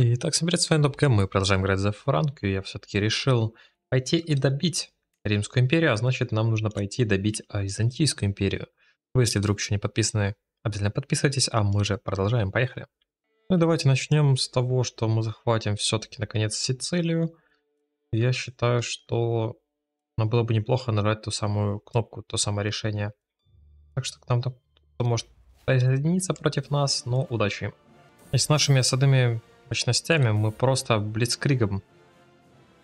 Итак, всем привет, с вами Добкэм, мы продолжаем играть за Франк, и я все-таки решил пойти и добить Римскую империю, а значит нам нужно пойти и добить а, Византийскую империю. Вы, если вдруг еще не подписаны, обязательно подписывайтесь, а мы же продолжаем, поехали. Ну и давайте начнем с того, что мы захватим все-таки наконец Сицилию. Я считаю, что нам было бы неплохо нажать ту самую кнопку, то самое решение. Так что к нам там кто может присоединиться против нас, но удачи им. И с нашими осадами мощностями, мы просто блицкригом...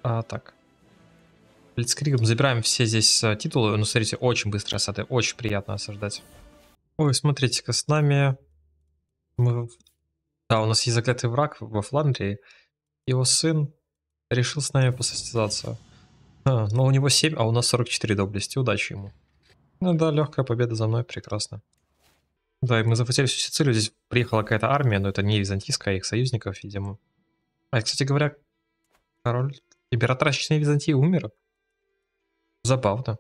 А, так. Блицкригом забираем все здесь э, титулы. Ну, смотрите, очень быстро осады, очень приятно осаждать. Ой, смотрите-ка, с нами... Мы... Да, у нас есть заклятый враг во Фландрии. Его сын решил с нами посостязаться. А, но у него 7, а у нас 44 доблести. Удачи ему. Ну да, легкая победа за мной, прекрасно. Да, и мы захватили всю Сицилию, здесь приехала какая-то армия, но это не византийская, а их союзников, видимо. А, кстати говоря, король император Ощущения Византии умер. Забавно.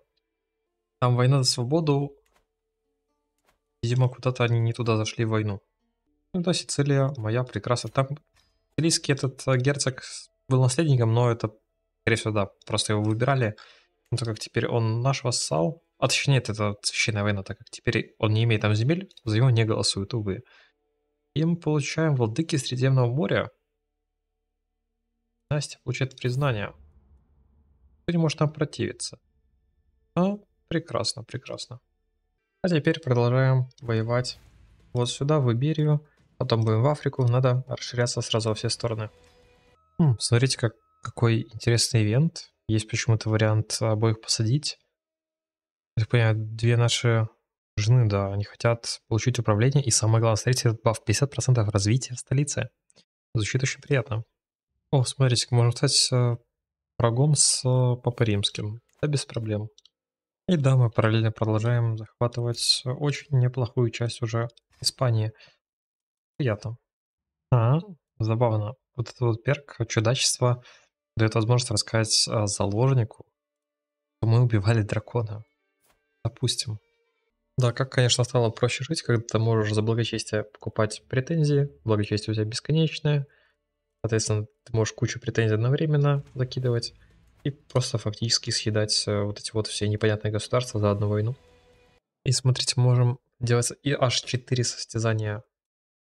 Там война за свободу. Видимо, куда-то они не туда зашли в войну. Ну да, Сицилия, моя прекрасна. Там сицилийский этот э, герцог был наследником, но это, скорее всего, да, просто его выбирали. Ну, так как теперь он наш вассал, а точнее, нет, это священная война, так как теперь он не имеет там земель, за него не голосуют, увы. И мы получаем владыки Средиземного моря. Настя получает признание. Кто не может нам противиться? А, прекрасно, прекрасно. А теперь продолжаем воевать вот сюда, в Иберию. Потом будем в Африку. Надо расширяться сразу во все стороны. Хм, смотрите, как, какой интересный ивент. Есть почему-то вариант обоих посадить. Я так понимаю, две наши жены, да, они хотят получить управление, и самое главное, смотрите, этот баф 50% развития в столице. Звучит очень приятно. О, смотрите, можно стать э, врагом с э, Папой Римским. Да, без проблем. И да, мы параллельно продолжаем захватывать очень неплохую часть уже Испании. Приятно. А, забавно. Вот этот вот перк, чудачество, дает возможность рассказать э, заложнику, что мы убивали дракона. Допустим. Да, как, конечно, стало проще жить, когда ты можешь за благочестие покупать претензии, благочестие у тебя бесконечное, соответственно, ты можешь кучу претензий одновременно закидывать и просто фактически съедать э, вот эти вот все непонятные государства за одну войну. И смотрите, можем делать и аж 4 состязания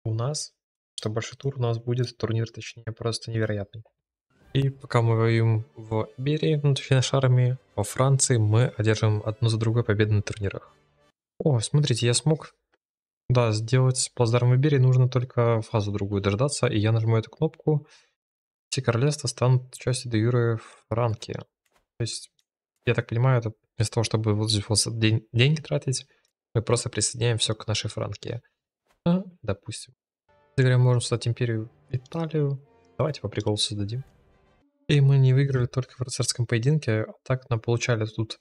у нас, что большой тур у нас будет, турнир, точнее, просто невероятный. И пока мы воюем в Берии, ну внутри нашей армии, во Франции, мы одержим одну за другой победы на турнирах. О, смотрите, я смог... Да, сделать плацдарм в Берии нужно только фазу другую дождаться, и я нажму эту кнопку. Все королевства станут частью де юры Франки. То есть, я так понимаю, это вместо того, чтобы вот здесь вот день, деньги тратить, мы просто присоединяем все к нашей Франке. А, допустим. мы можем создать империю Италию. Давайте по приколу создадим. И мы не выиграли только в рыцарском поединке, а так нам получали тут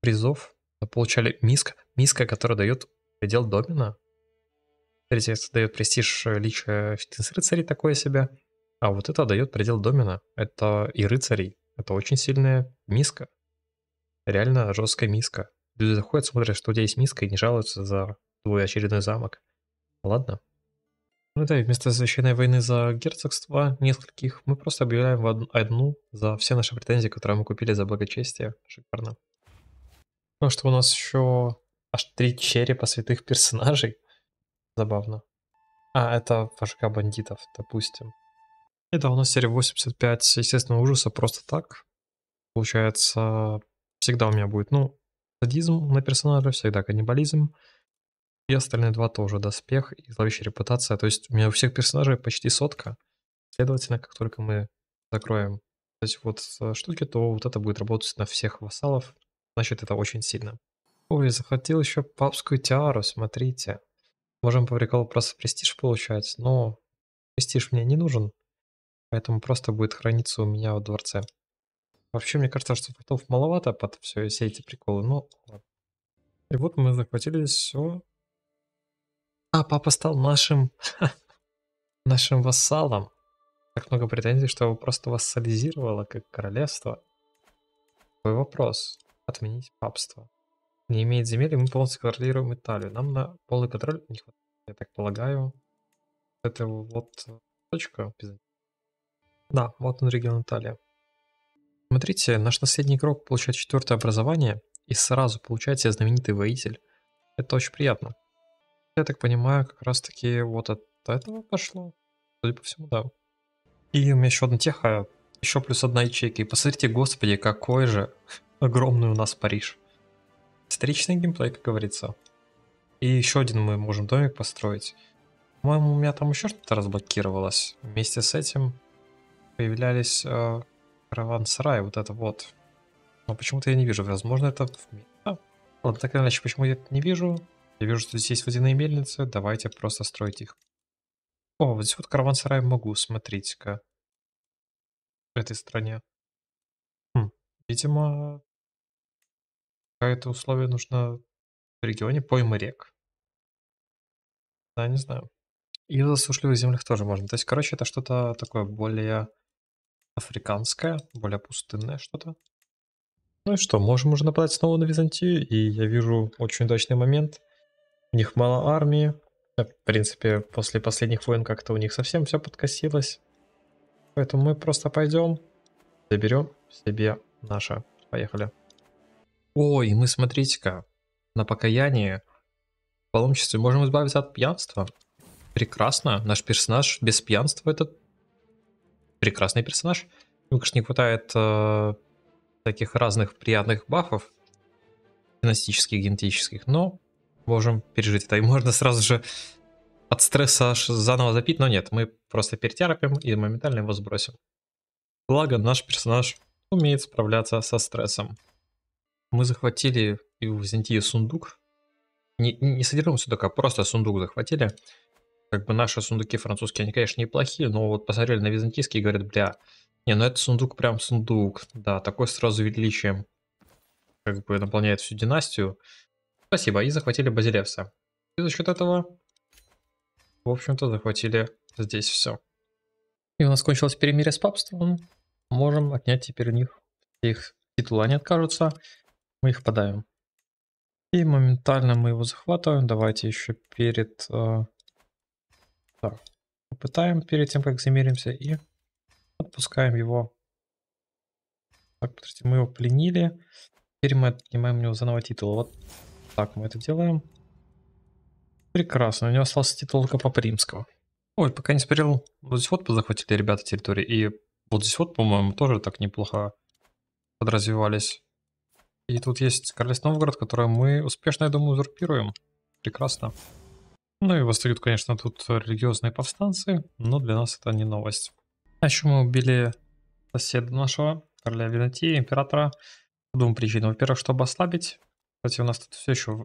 призов, мы получали миска, миска, которая дает предел домина. Смотрите, это дает престиж э, лича фитнес рыцарей такое себе, а вот это дает предел домина, это и рыцарей, это очень сильная миска, реально жесткая миска. Люди заходят, смотрят, что у тебя есть миска и не жалуются за твой очередной замок. Ладно. Ну да, и вместо священной войны за герцогства нескольких, мы просто объявляем в одну за все наши претензии, которые мы купили за благочестие. Шикарно. Ну а что у нас еще аж три черепа святых персонажей. Забавно. А, это вожака бандитов, допустим. Это у нас серия 85, естественно, ужаса просто так. Получается, всегда у меня будет, ну, садизм на персонажа, всегда каннибализм. И остальные два тоже доспех и зловещая репутация. То есть у меня у всех персонажей почти сотка. Следовательно, как только мы закроем вот эти вот э, штуки, то вот это будет работать на всех вассалов. Значит, это очень сильно. Ой, захотел еще папскую тиару, смотрите. Можем по приколу просто престиж получать, но престиж мне не нужен. Поэтому просто будет храниться у меня в дворце. Вообще, мне кажется, что фортов маловато под все, все эти приколы, но... И вот мы захватили все а, папа стал нашим... нашим вассалом. Так много претензий, что его просто вассализировало как королевство. Твой вопрос. Отменить папство. Не имеет земель, и мы полностью контролируем Италию. Нам на полный контроль не хватает, я так полагаю. Это вот точка. Да, вот он регион Италия. Смотрите, наш наследный игрок получает четвертое образование и сразу получается знаменитый воитель. Это очень приятно. Я так понимаю, как раз таки вот от этого пошло. Судя по всему, да. И у меня еще одна теха, еще плюс одна ячейка. И посмотрите, господи, какой же огромный у нас Париж. Встречный геймплей, как говорится. И еще один мы можем домик построить. По-моему, у меня там еще что-то разблокировалось. Вместе с этим появлялись э, караван-сарай, вот это вот. Но почему-то я не вижу. Возможно, это... А, ладно, так или иначе, почему я это не вижу? Я вижу, что здесь есть водяные мельницы, давайте просто строить их. О, вот здесь вот караван-сарай могу, смотрите-ка. В этой стране. Хм, видимо, какое-то условие нужно в регионе поймы рек. Да, не знаю. И в засушливых землях тоже можно. То есть, короче, это что-то такое более африканское, более пустынное что-то. Ну и что, можем уже нападать снова на Византию, и я вижу очень удачный момент – у них мало армии. Э, в принципе, после последних войн как-то у них совсем все подкосилось. Поэтому мы просто пойдем, заберем себе наше. Поехали. Ой, мы смотрите-ка, на покаянии в паломничестве можем избавиться от пьянства. Прекрасно, наш персонаж без пьянства этот прекрасный персонаж. Ему, конечно, не хватает э, таких разных приятных бафов, династических, генетических, но можем пережить это. И можно сразу же от стресса аж заново запить, но нет, мы просто перетерпим и моментально его сбросим. Благо, наш персонаж умеет справляться со стрессом. Мы захватили и в Зентии сундук. Не, не содержимое сундука, а просто сундук захватили. Как бы наши сундуки французские, они, конечно, неплохие, но вот посмотрели на византийские и говорят, бля, не, ну это сундук прям сундук, да, такой сразу величием как бы наполняет всю династию. Спасибо, и захватили Базилевса. И за счет этого, в общем-то, захватили здесь все. И у нас кончилось перемирие с папством. Можем отнять теперь у них их титула, Они откажутся, мы их подавим. И моментально мы его захватываем. Давайте еще перед... Э, попытаем перед тем, как замеримся, и отпускаем его. Так, подождите, мы его пленили. Теперь мы отнимаем у него заново титул. Вот так, мы это делаем. Прекрасно, у него остался титул только по Примскому. Ой, пока не смотрел, вот здесь вот позахватили ребята территории, и вот здесь вот, по-моему, тоже так неплохо подразвивались. И тут есть Королевство Новгород, которое мы успешно, я думаю, узурпируем. Прекрасно. Ну и восстают, конечно, тут религиозные повстанцы, но для нас это не новость. А еще мы убили соседа нашего, короля Византии, императора. По двум причинам. Во-первых, чтобы ослабить кстати, у нас тут все еще...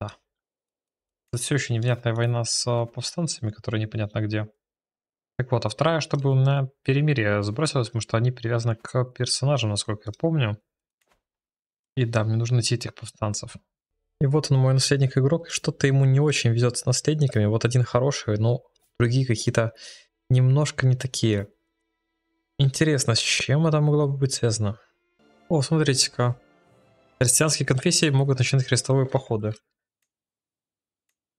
Да. Тут все еще невнятная война с а, повстанцами, которые непонятно где. Так вот, а вторая, чтобы у меня перемирие забросилась, потому что они привязаны к персонажам, насколько я помню. И да, мне нужно найти этих повстанцев. И вот он, мой наследник-игрок, что-то ему не очень везет с наследниками. Вот один хороший, но другие какие-то немножко не такие. Интересно, с чем это могло бы быть связано? О, смотрите-ка, Христианские конфессии могут начинать крестовые походы.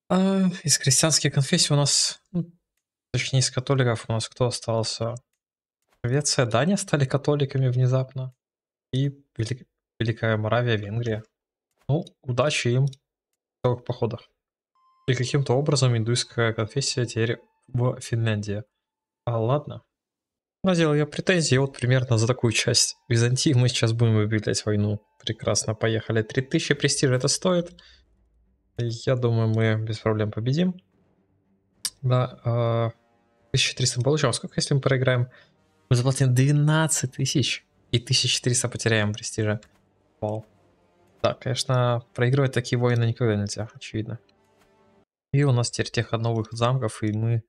А из христианских конфессий у нас, ну, точнее из католиков у нас кто остался? Швеция, Дания стали католиками внезапно. И Велик... Великая Моравия, Венгрия. Ну, удачи им в целых походах. И каким-то образом индуистская конфессия теперь в Финляндии. А ладно. Надел я претензии вот примерно за такую часть Византии мы сейчас будем выиграть войну. Прекрасно, поехали. 3000 престижа это стоит. Я думаю, мы без проблем победим. Да, 1300 а, получим. Сколько, если мы проиграем? Мы заплатим 12 тысяч и 1400 потеряем престижа. Вау. Да, конечно, проигрывать такие войны никогда нельзя, очевидно. И у нас теперь тех новых замков, и мы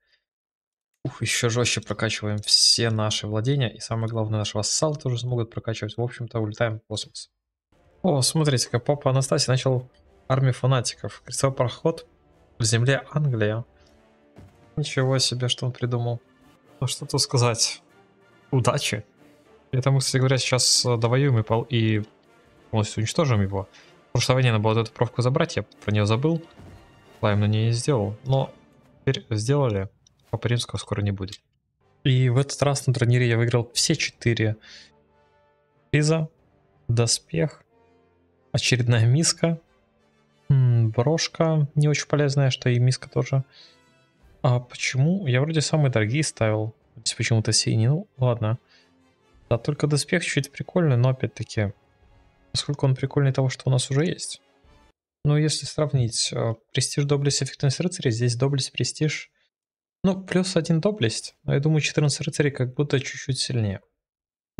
Ух, еще жестче прокачиваем все наши владения. И самое главное, нашего сал тоже смогут прокачивать. В общем-то, улетаем в космос. О, смотрите-ка, папа Анастасия начал армию фанатиков. Крестовый проход в земле Англия. Ничего себе, что он придумал. Ну что тут сказать. Удачи. Это мы, кстати говоря, сейчас э, довоюем и, пол и полностью уничтожим его. Потому что войне надо было эту провку забрать, я про нее забыл. Лайм на нее не сделал, но теперь сделали. Папа скоро не будет. И в этот раз на турнире я выиграл все четыре приза, доспех, очередная миска, брошка, не очень полезная, что и миска тоже. А почему? Я вроде самые дорогие ставил. Здесь почему-то синий. Ну, ладно. Да, только доспех чуть прикольный, но опять-таки, насколько он прикольный того, что у нас уже есть. Ну, если сравнить э, престиж, доблесть, эффективность рыцаря, здесь доблесть, престиж ну, плюс один доблесть, но я думаю, 14 рыцарей как будто чуть-чуть сильнее.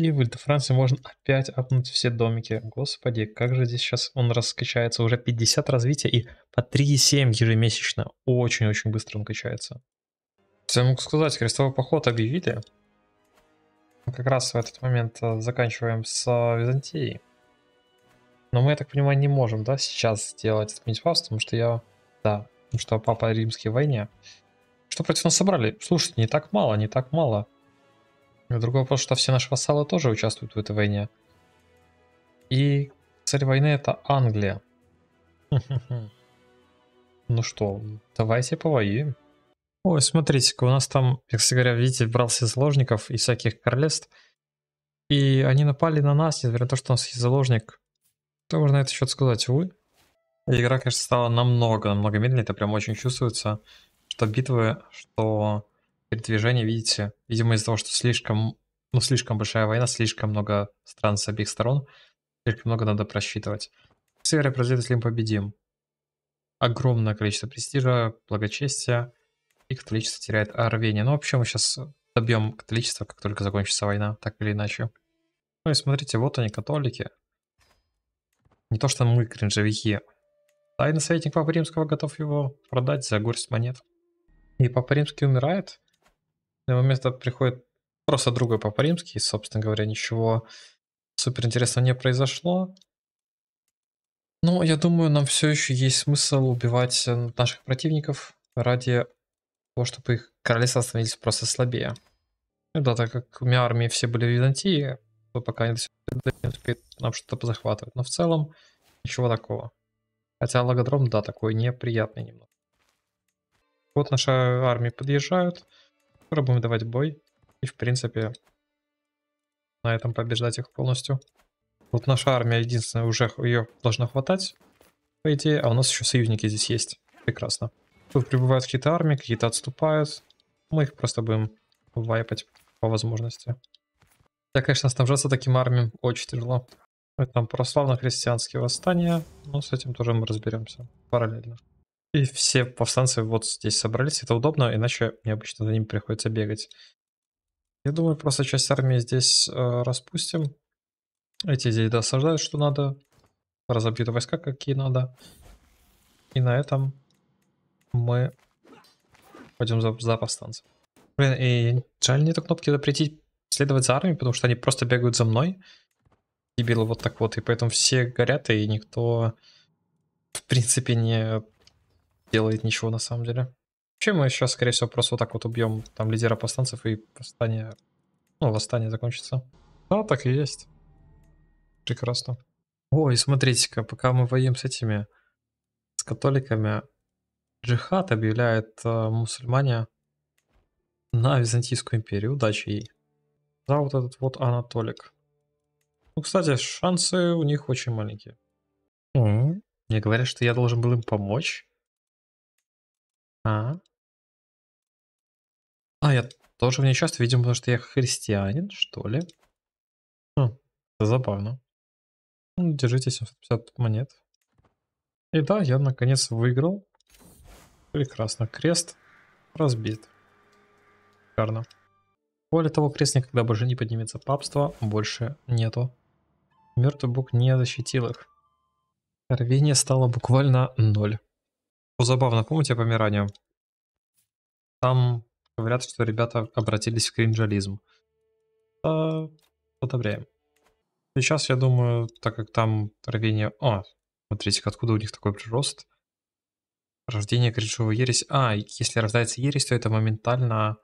И в Франции можно опять апнуть все домики. Господи, как же здесь сейчас он раскачается. Уже 50 развития и по 3,7 ежемесячно. Очень-очень быстро он качается. Я могу сказать, крестовый поход объявили. Мы как раз в этот момент э, заканчиваем с э, Византией. Но мы, я так понимаю, не можем, да, сейчас сделать отменить паузу, потому что я... Да, потому что папа римский в войне. Что против нас собрали? Слушайте, не так мало, не так мало. Другой вопрос, что все наши вассалы тоже участвуют в этой войне. И царь войны это Англия. Ну что, давайте повоюем. Ой, смотрите-ка, у нас там, как говоря, видите, брался заложников и всяких королевств. И они напали на нас, несмотря на то, что у нас есть заложник. Что можно на этот счет сказать, увы? Игра, конечно, стала намного, намного медленнее, это прям очень чувствуется что битвы, что передвижение, видите, видимо из-за того, что слишком, ну, слишком большая война, слишком много стран с обеих сторон, слишком много надо просчитывать. Северо произойдет, если мы победим. Огромное количество престижа, благочестия, и католичество теряет рвение. Ну, общем мы сейчас добьем католичество, как только закончится война, так или иначе. Ну и смотрите, вот они, католики. Не то, что мы кринжевики. Тайный советник Папы Римского готов его продать за горсть монет. И Папа Римский умирает. На его место приходит просто другой Папа Римский. И, собственно говоря, ничего суперинтересного не произошло. Ну, я думаю, нам все еще есть смысл убивать э, наших противников ради того, чтобы их королевства становились просто слабее. Ну да, так как у меня армии все были в Византии, то пока не, не успеет нам что-то позахватывать. Но в целом ничего такого. Хотя логодром, да, такой неприятный немного. Вот наша армия подъезжают. Скоро будем давать бой. И, в принципе, на этом побеждать их полностью. Вот наша армия единственная, уже ее должно хватать, по идее. А у нас еще союзники здесь есть. Прекрасно. Тут прибывают какие-то армии, какие-то отступают. Мы их просто будем вайпать по возможности. Да, конечно, снабжаться таким армиям очень тяжело. Это там православно-христианские восстания, но с этим тоже мы разберемся параллельно. И все повстанцы вот здесь собрались, это удобно, иначе мне обычно за ним приходится бегать. Я думаю, просто часть армии здесь э, распустим. Эти здесь досаждают, что надо. Разобьют войска, какие надо. И на этом мы пойдем за, за повстанцем. Блин, и жаль не эту кнопки запретить следовать за армией, потому что они просто бегают за мной. Дебилы вот так вот. И поэтому все горят, и никто, в принципе, не делает ничего на самом деле. Вообще мы сейчас, скорее всего, просто вот так вот убьем там лидера повстанцев и восстание, ну, восстание закончится. Да, ну, так и есть. Прекрасно. Ой, смотрите-ка, пока мы воюем с этими, с католиками, джихад объявляет э, мусульмане на Византийскую империю. Удачи ей. За вот этот вот Анатолик. Ну, кстати, шансы у них очень маленькие. Mm -hmm. Мне говорят, что я должен был им помочь. А. А, я тоже в ней участвую, видимо, потому что я христианин, что ли. Хм, это забавно. Ну, держите 750 монет. И да, я наконец выиграл. Прекрасно. Крест разбит. Шикарно. Более того, крест никогда больше не поднимется. Папства больше нету. Мертвый бог не защитил их. Рвение стало буквально ноль. О, забавно, помните Померанию? Там говорят, что ребята обратились в кринжализм. А, одобряем. Сейчас, я думаю, так как там рвение... О, смотрите, откуда у них такой прирост. Рождение кринжовой Ересь. А, если рождается ересь, то это моментально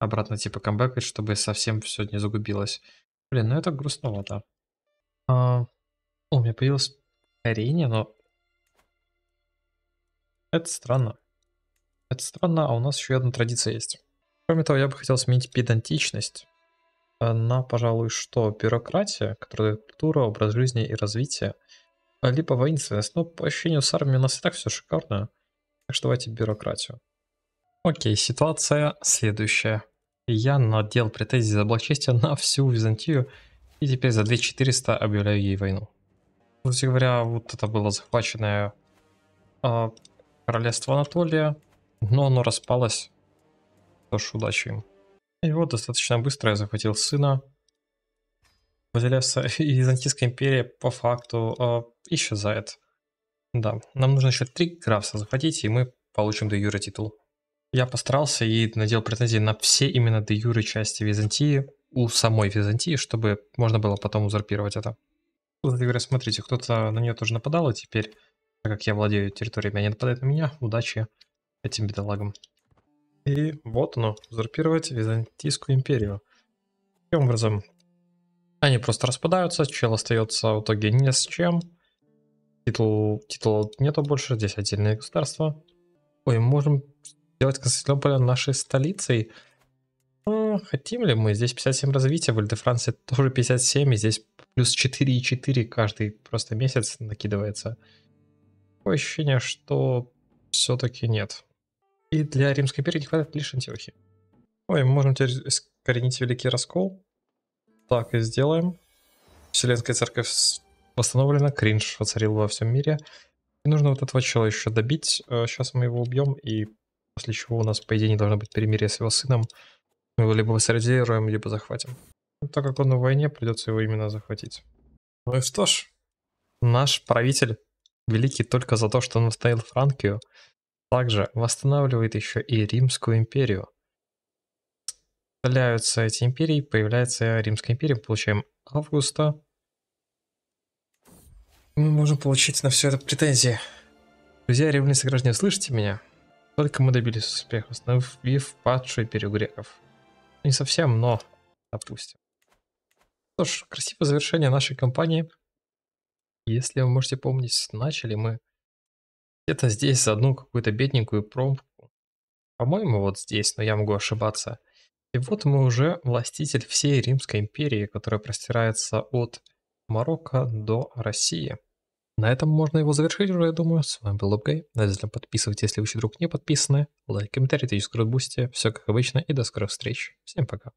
обратно типа камбэкать, чтобы совсем все не загубилось. Блин, ну это грустновато. А, о, у меня появилось ускорение, но это странно. Это странно, а у нас еще одна традиция есть. Кроме того, я бы хотел сменить педантичность э, на, пожалуй, что бюрократия, которая культура, образ жизни и развитие, э, либо воинственность. Но ну, по ощущению с армией у нас и так все шикарно, так что давайте бюрократию. Окей, ситуация следующая. Я надел претензии за благочестие на всю Византию и теперь за 2400 объявляю ей войну. Кстати говоря, вот это было захваченное а, королевство Анатолия, но оно распалось. Тоже удачи им. И вот достаточно быстро я захватил сына. Выделяется Византийская империя по факту э, исчезает. Да, нам нужно еще три графса захватить, и мы получим де юре титул. Я постарался и надел претензии на все именно де юре части Византии, у самой Византии, чтобы можно было потом узурпировать это. Вот, смотрите, кто-то на нее тоже нападал, и теперь так как я владею территориями, они нападают на меня. Удачи этим бедолагам. И вот оно, узурпировать Византийскую империю. Таким образом, они просто распадаются, чел остается в итоге ни с чем. Титул, титула нету больше, здесь отдельное государство. Ой, можем сделать Константинополь нашей столицей. А, хотим ли мы? Здесь 57 развития, в Эльде Франции тоже 57, и здесь плюс 4,4 каждый просто месяц накидывается такое ощущение, что все-таки нет. И для Римской империи не хватает лишь Антиохи. Ой, мы можем теперь искоренить Великий Раскол. Так и сделаем. Вселенская Церковь восстановлена, кринж воцарил во всем мире. И нужно вот этого чела еще добить. Сейчас э, мы его убьем, и после чего у нас, по идее, не должно быть перемирия с его сыном. Мы его либо воссордируем, либо захватим. Но так как он на войне, придется его именно захватить. Ну и что ж, наш правитель Великий только за то, что он восстановил Франкию, также восстанавливает еще и Римскую империю. Составляются эти империи, появляется Римская империя, получаем Августа. Мы можем получить на все это претензии. Друзья, ревные сограждане, слышите меня? Только мы добились успеха, установив падшую империю греков. Не совсем, но допустим. Что ж, красивое завершение нашей кампании. Если вы можете помнить, начали мы где-то здесь одну какую-то бедненькую промку. По-моему, вот здесь, но я могу ошибаться. И вот мы уже властитель всей Римской империи, которая простирается от Марокко до России. На этом можно его завершить уже, я думаю. С вами был Лобгай. Обязательно подписывайтесь, если вы еще вдруг не подписаны. Лайк, комментарий, тысячу скрытбусти. Все как обычно и до скорых встреч. Всем пока.